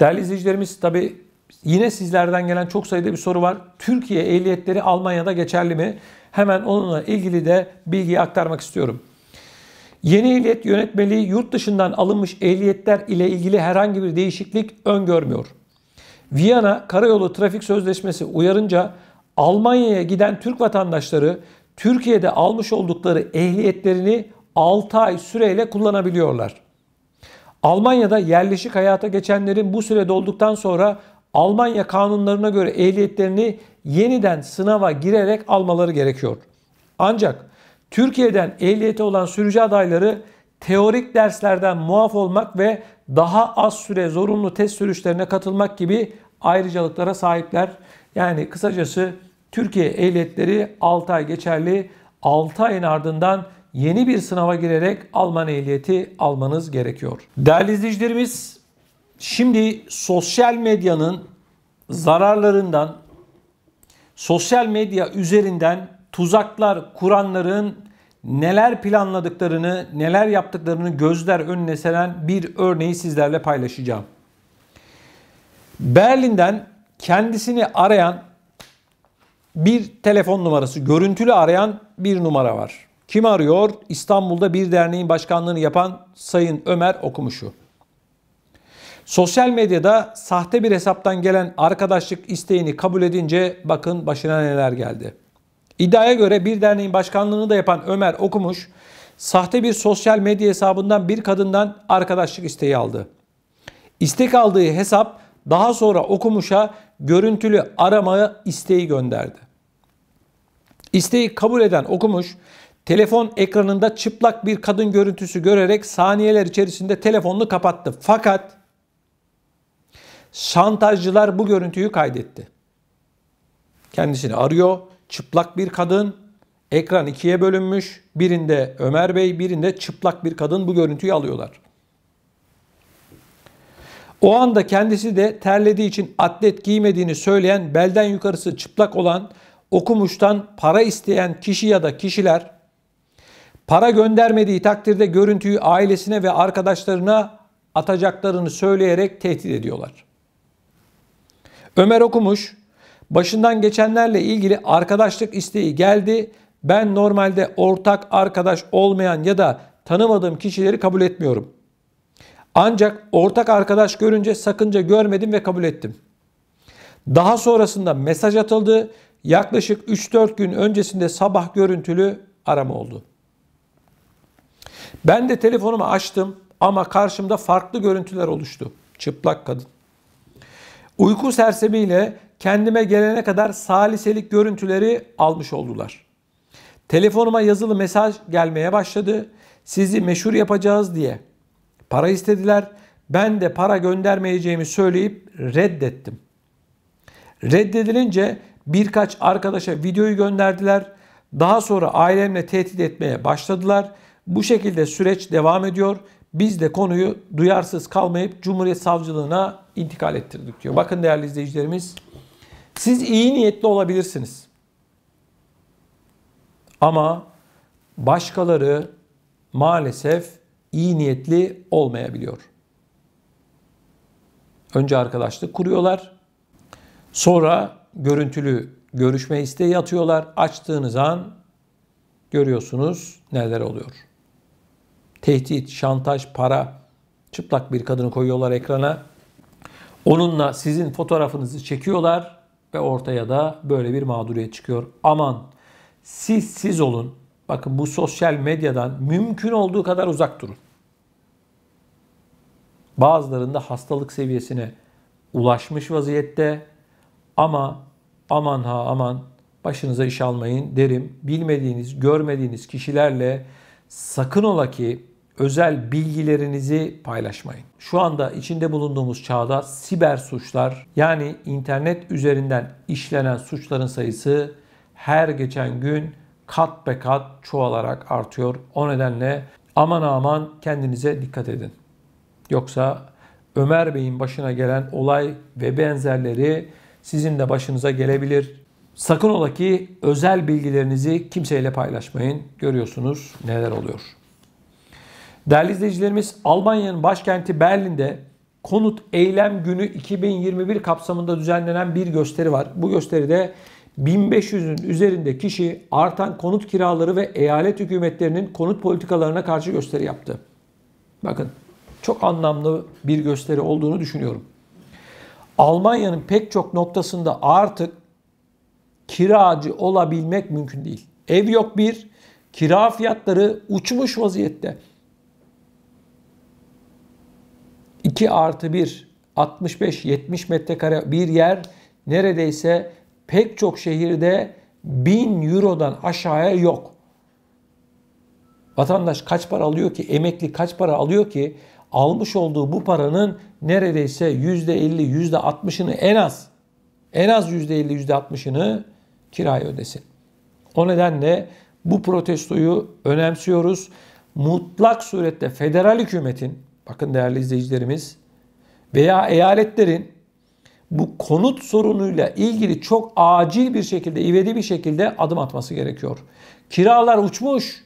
Değerli izleyicilerimiz tabi yine sizlerden gelen çok sayıda bir soru var. Türkiye ehliyetleri Almanya'da geçerli mi? Hemen onunla ilgili de bilgiyi aktarmak istiyorum. Yeni ehliyet yönetmeliği yurt dışından alınmış ehliyetler ile ilgili herhangi bir değişiklik öngörmüyor. Viyana Karayolu Trafik Sözleşmesi uyarınca Almanya'ya giden Türk vatandaşları Türkiye'de almış oldukları ehliyetlerini 6 ay süreyle kullanabiliyorlar. Almanya'da yerleşik hayata geçenlerin bu süre dolduktan sonra Almanya kanunlarına göre ehliyetlerini yeniden sınava girerek almaları gerekiyor. Ancak Türkiye'den ehliyeti olan sürücü adayları teorik derslerden muaf olmak ve daha az süre zorunlu test sürüşlerine katılmak gibi ayrıcalıklara sahipler. Yani kısacası Türkiye ehliyetleri 6 ay geçerli, 6 ayın ardından yeni bir sınava girerek Alman ehliyeti almanız gerekiyor. Değerli izleyicilerimiz şimdi sosyal medyanın zararlarından sosyal medya üzerinden tuzaklar kuranların neler planladıklarını, neler yaptıklarını gözler önüne seren bir örneği sizlerle paylaşacağım. Berlin'den kendisini arayan bir telefon numarası, görüntülü arayan bir numara var. Kim arıyor? İstanbul'da bir derneğin başkanlığını yapan Sayın Ömer Okumuşu. Sosyal medyada sahte bir hesaptan gelen arkadaşlık isteğini kabul edince bakın başına neler geldi. İddiaya göre bir derneğin başkanlığını da yapan Ömer Okumuş, sahte bir sosyal medya hesabından bir kadından arkadaşlık isteği aldı. İstek aldığı hesap daha sonra Okumuş'a görüntülü arama isteği gönderdi. İsteği kabul eden Okumuş, telefon ekranında çıplak bir kadın görüntüsü görerek saniyeler içerisinde telefonunu kapattı. Fakat şantajcılar bu görüntüyü kaydetti. Kendisini arıyor. Çıplak bir kadın. Ekran ikiye bölünmüş. Birinde Ömer Bey, birinde çıplak bir kadın bu görüntüyü alıyorlar. O anda kendisi de terlediği için atlet giymediğini söyleyen belden yukarısı çıplak olan okumuştan para isteyen kişi ya da kişiler Para göndermediği takdirde görüntüyü ailesine ve arkadaşlarına atacaklarını söyleyerek tehdit ediyorlar. Ömer okumuş, başından geçenlerle ilgili arkadaşlık isteği geldi. Ben normalde ortak arkadaş olmayan ya da tanımadığım kişileri kabul etmiyorum. Ancak ortak arkadaş görünce sakınca görmedim ve kabul ettim. Daha sonrasında mesaj atıldı. Yaklaşık 3-4 gün öncesinde sabah görüntülü arama oldu. Ben de telefonumu açtım ama karşımda farklı görüntüler oluştu. Çıplak kadın. Uyku sersemiyle kendime gelene kadar saliselik görüntüleri almış oldular. Telefonuma yazılı mesaj gelmeye başladı. Sizi meşhur yapacağız diye. Para istediler. Ben de para göndermeyeceğimi söyleyip reddettim. Reddedilince birkaç arkadaşa videoyu gönderdiler. Daha sonra ailemle tehdit etmeye başladılar.'' Bu şekilde süreç devam ediyor. Biz de konuyu duyarsız kalmayıp Cumhuriyet Savcılığına intikal ettirdik diyor. Bakın değerli izleyicilerimiz. Siz iyi niyetli olabilirsiniz. Ama başkaları maalesef iyi niyetli olmayabiliyor. Önce arkadaşlık kuruyorlar. Sonra görüntülü görüşme isteği atıyorlar. Açtığınız an görüyorsunuz neler oluyor tehdit, şantaj, para, çıplak bir kadını koyuyorlar ekrana. Onunla sizin fotoğrafınızı çekiyorlar ve ortaya da böyle bir mağduriyet çıkıyor. Aman siz siz olun. Bakın bu sosyal medyadan mümkün olduğu kadar uzak durun. Bazılarında hastalık seviyesine ulaşmış vaziyette ama aman ha aman başınıza iş almayın derim. Bilmediğiniz, görmediğiniz kişilerle sakın ola ki özel bilgilerinizi paylaşmayın. Şu anda içinde bulunduğumuz çağda siber suçlar yani internet üzerinden işlenen suçların sayısı her geçen gün kat be kat çoğalarak artıyor. O nedenle aman aman kendinize dikkat edin. Yoksa Ömer Bey'in başına gelen olay ve benzerleri sizin de başınıza gelebilir. Sakın ola ki özel bilgilerinizi kimseyle paylaşmayın. Görüyorsunuz neler oluyor. Değerli izleyicilerimiz Almanya'nın başkenti Berlin'de Konut Eylem Günü 2021 kapsamında düzenlenen bir gösteri var. Bu gösteride 1500'ün üzerinde kişi artan konut kiraları ve eyalet hükümetlerinin konut politikalarına karşı gösteri yaptı. Bakın çok anlamlı bir gösteri olduğunu düşünüyorum. Almanya'nın pek çok noktasında artık kiracı olabilmek mümkün değil. Ev yok bir, kira fiyatları uçmuş vaziyette. 2 artı 1 65-70 metrekare bir yer neredeyse pek çok şehirde 1000 Euro'dan aşağıya yok. Vatandaş kaç para alıyor ki? Emekli kaç para alıyor ki? Almış olduğu bu paranın neredeyse %50, %60'ını en az en az %50, %60'ını kiraya ödesin. O nedenle bu protestoyu önemsiyoruz. Mutlak surette federal hükümetin Bakın değerli izleyicilerimiz veya eyaletlerin bu konut sorunuyla ilgili çok acil bir şekilde, ivedi bir şekilde adım atması gerekiyor. Kiralar uçmuş.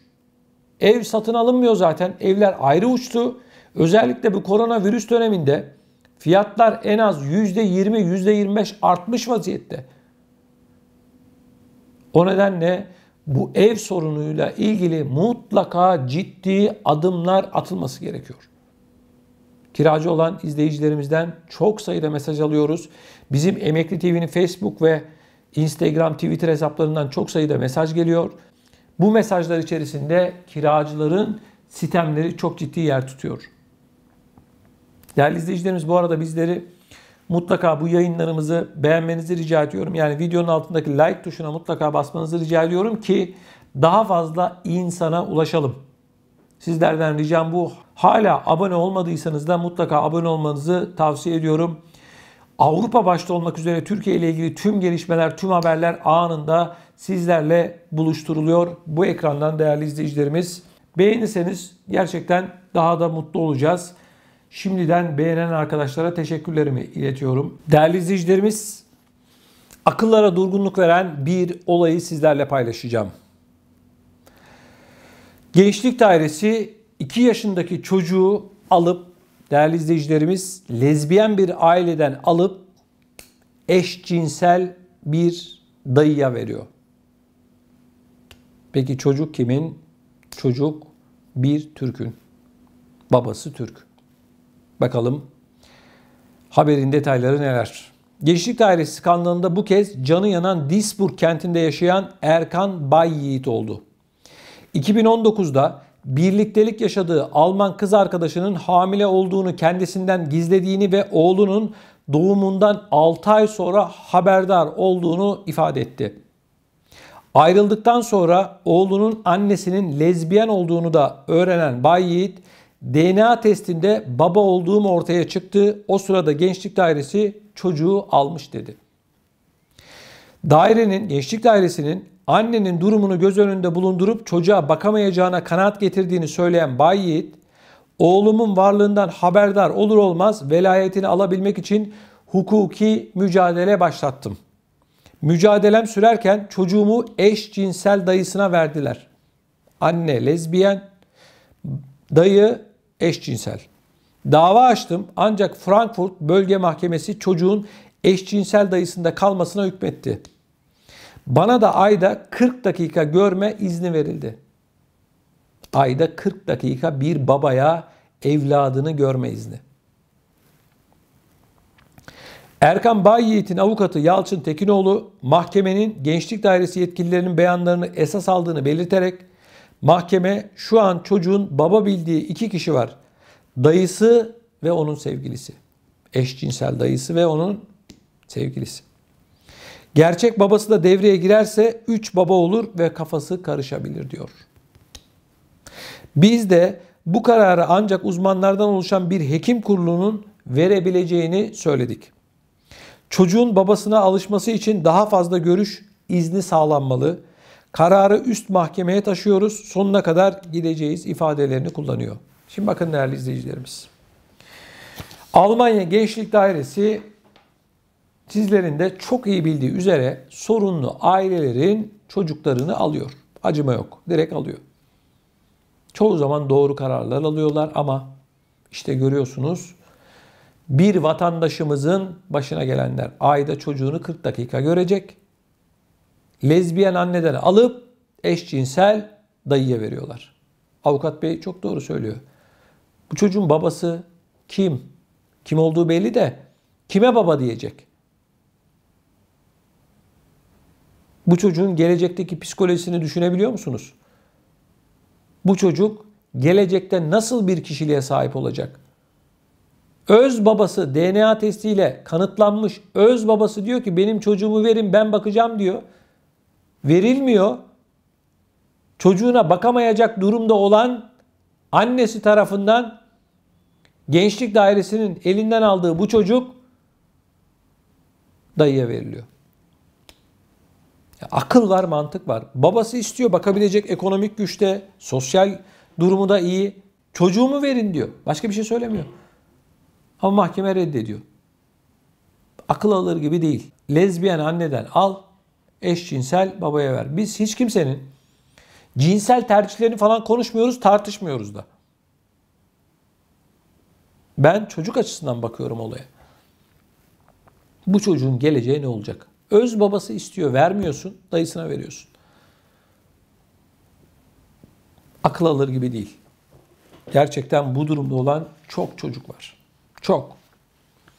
Ev satın alınmıyor zaten. Evler ayrı uçtu. Özellikle bu koronavirüs döneminde fiyatlar en az %20, %25 artmış vaziyette. O nedenle bu ev sorunuyla ilgili mutlaka ciddi adımlar atılması gerekiyor. Kiracı olan izleyicilerimizden çok sayıda mesaj alıyoruz. Bizim Emekli TV'nin Facebook ve Instagram, Twitter hesaplarından çok sayıda mesaj geliyor. Bu mesajlar içerisinde kiracıların sistemleri çok ciddi yer tutuyor. Değerli izleyicilerimiz bu arada bizleri mutlaka bu yayınlarımızı beğenmenizi rica ediyorum. Yani videonun altındaki like tuşuna mutlaka basmanızı rica ediyorum ki daha fazla insana ulaşalım. Sizlerden ricam bu. Hala abone olmadıysanız da mutlaka abone olmanızı tavsiye ediyorum. Avrupa başta olmak üzere Türkiye ile ilgili tüm gelişmeler, tüm haberler anında sizlerle buluşturuluyor. Bu ekrandan değerli izleyicilerimiz. Beğenirseniz gerçekten daha da mutlu olacağız. Şimdiden beğenen arkadaşlara teşekkürlerimi iletiyorum. Değerli izleyicilerimiz, akıllara durgunluk veren bir olayı sizlerle paylaşacağım. Gençlik dairesi 2 yaşındaki çocuğu alıp değerli izleyicilerimiz lezbiyen bir aileden alıp eşcinsel bir dayıya veriyor. Peki çocuk kimin? Çocuk bir Türk'ün. Babası Türk. Bakalım haberin detayları neler? Gençlik Dairesi skandalında bu kez canı yanan Disburg kentinde yaşayan Erkan Bay Yiğit oldu. 2019'da birliktelik yaşadığı Alman kız arkadaşının hamile olduğunu kendisinden gizlediğini ve oğlunun doğumundan 6 ay sonra haberdar olduğunu ifade etti. Ayrıldıktan sonra oğlunun annesinin lezbiyen olduğunu da öğrenen Bay Yiğit, DNA testinde baba olduğum ortaya çıktı. O sırada gençlik dairesi çocuğu almış dedi. Dairenin, gençlik dairesinin annenin durumunu göz önünde bulundurup çocuğa bakamayacağına kanaat getirdiğini söyleyen Bay Yiğit, oğlumun varlığından haberdar olur olmaz velayetini alabilmek için hukuki mücadele başlattım. Mücadelem sürerken çocuğumu eşcinsel dayısına verdiler. Anne lezbiyen, dayı eşcinsel. Dava açtım ancak Frankfurt Bölge Mahkemesi çocuğun eşcinsel dayısında kalmasına hükmetti. Bana da ayda 40 dakika görme izni verildi. Ayda 40 dakika bir babaya evladını görme izni. Erkan Bayyiğit'in avukatı Yalçın Tekinoğlu mahkemenin gençlik dairesi yetkililerinin beyanlarını esas aldığını belirterek mahkeme şu an çocuğun baba bildiği iki kişi var. Dayısı ve onun sevgilisi. Eşcinsel dayısı ve onun sevgilisi. Gerçek babası da devreye girerse 3 baba olur ve kafası karışabilir diyor. Biz de bu kararı ancak uzmanlardan oluşan bir hekim kurulunun verebileceğini söyledik. Çocuğun babasına alışması için daha fazla görüş izni sağlanmalı. Kararı üst mahkemeye taşıyoruz. Sonuna kadar gideceğiz ifadelerini kullanıyor. Şimdi bakın değerli izleyicilerimiz. Almanya Gençlik Dairesi sizlerin de çok iyi bildiği üzere sorunlu ailelerin çocuklarını alıyor. Acıma yok. Direkt alıyor. Çoğu zaman doğru kararlar alıyorlar ama işte görüyorsunuz bir vatandaşımızın başına gelenler ayda çocuğunu 40 dakika görecek. Lezbiyen anneden alıp eşcinsel dayıya veriyorlar. Avukat bey çok doğru söylüyor. Bu çocuğun babası kim? Kim olduğu belli de kime baba diyecek? Bu çocuğun gelecekteki psikolojisini düşünebiliyor musunuz? Bu çocuk gelecekte nasıl bir kişiliğe sahip olacak? Öz babası DNA testiyle kanıtlanmış öz babası diyor ki benim çocuğumu verin ben bakacağım diyor. Verilmiyor. Çocuğuna bakamayacak durumda olan annesi tarafından gençlik dairesinin elinden aldığı bu çocuk dayıya veriliyor. Akıl var, mantık var. Babası istiyor, bakabilecek ekonomik güçte, sosyal durumu da iyi. Çocuğumu verin diyor. Başka bir şey söylemiyor. Ama mahkeme reddediyor. Akıl alır gibi değil. Lezbiyen anneden al, eşcinsel babaya ver. Biz hiç kimsenin cinsel tercihlerini falan konuşmuyoruz, tartışmıyoruz da. Ben çocuk açısından bakıyorum olaya. Bu çocuğun geleceği ne olacak? Öz babası istiyor, vermiyorsun, dayısına veriyorsun. Akıl alır gibi değil. Gerçekten bu durumda olan çok çocuk var. Çok.